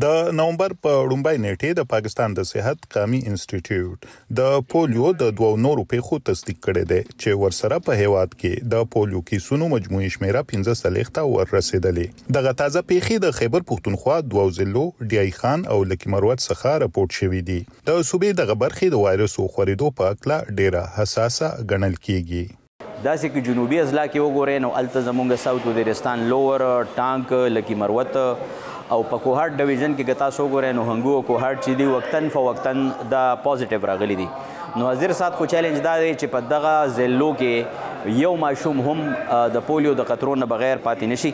د نومبر په لومړۍ نیټه د پاکستان د صحت قومي انسټیټیوټ د پولیو د دوو نورو پیښو تصدیق کړي دي چې ورسره په هیواد کې د پولیو کیسونو مجموعي شمیره 15 سلیخته ورسېدلې دغه تازه پیښې د خیبر پښتونخوا دوو ضلعو ډیای خان او لکی مروت څخه راپورټ شوې دي د صوبې د غبرخي د وایرس خوريدو په اړه ډیره حساسه ګڼل کیږي داسې کې جنوبي اضلاع کې وګورئ نو الته زمونږ ساوت وزیرستان لوور ټانک لکی مروت او په کوهارت ډیویژن کې ګتا سو ګورئ نو هنګو او کوهارت چې دی وقتن په وقتن دا پوزټیو راغلي دي نو حاضر سات خو چیلنج دا دی چې په دغه ځلو کې یو ماشوم هم د پولیو د قطرو نه بغیر پاتې نشي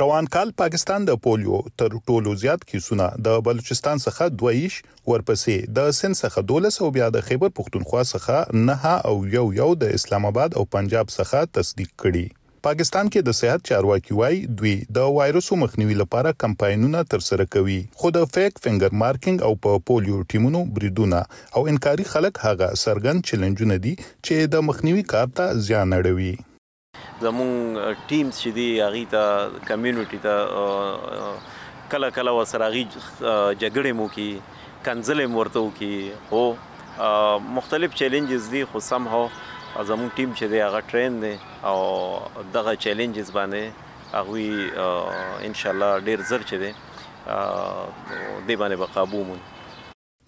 روان کال پاکستان د پولیو تر ټولو زیات کیسونه د بلوچستان څخه دویش ورپسې د سند څخه 12 او بیا د خیبر پښتونخوا څخه نه او یو یو د اسلام آباد او پنجاب څخه تصدیق کړي پاکستان کې د صحت چارواکي وايي دوی د وایروسو مخنیوي لپاره کمپاینونه ترسره کوي خو د فیک فینګر مارکینګ او په پولیو ټیمونو بریدونه او انکاري خلک هغه سرګن چیلنجونه دي چې د مخنیوي کار ته ځان اړوي زمونږ ټیم چې دی هغه ته کمیونټي ته کله کله وسره هغه جګړې مو کی کنځلې مرته کی هو مختلف چیلنجز دي خو سم هو زمونږ ټیم چې دی هغه ټرین دی او دغه چیلنجز باندې هغه ان شاء الله ډیر زر چي دي د باندې بقابو مون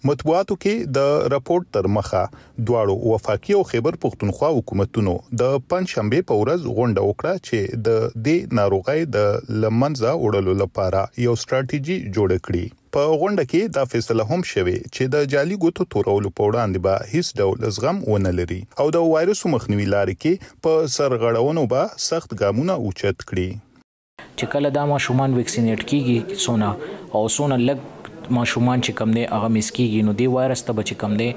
مطبوعاتو کې د راپورټ تر مخه دواړو وفاقي او خیبر پښتونخوا حکومتونو د پنځشنبه په ورځ غونډه وکړه چې د دې ناروغي د لمنځه وړلو لپاره یو ستراتیژي جوړ کړي په غونډه کې دا فیصله هم شوه چې د جالي ګوتو تورولو په وړاندې به هیڅ ډول زغم ونه لري او د وایرس مخنیوي لارې کې په سرغړونو به سخت ګامونه اوچت کړي چې کله دا ما شومان ویکسینیټ کیږي سونه او سونه لګ ماشومان چې کم دی هغه مس کیږي نو دی وایرس ته بچ کم دی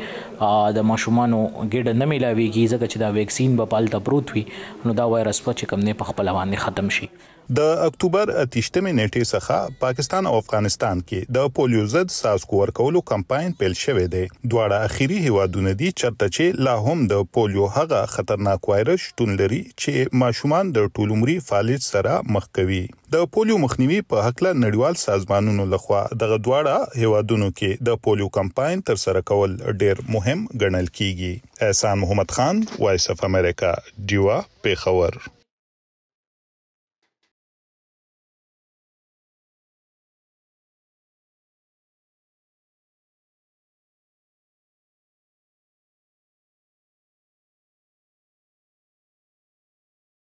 د ماشومانو ګډ نه ملاويږي ځکه چې دا ویکسین په پالته پروت وي نو دا وایرس په چې کم نه په خپل باندې ختم شي د اکتوبر 8مې نیټې څخه پاکستان او افغانستان کې د پولیو ضد ساسکو ورکولو کمپاین پیل شوې ده دواړه اخیری هوادونه دي چرته چې لا هم د پولیو هغه خطرناک وایرس شتون لري چې ماشومان د ټولمري فعالیت سره مخ کوي د پولیو مخنیوي په حق له نړیوال سازمانونو لخوا دغه دواړه هوادونو کې د پولیو کمپاین تر سره کول ډیر مهم ګڼل کیږي احسان محمد خان وایس اف امریکا دیوا پیښور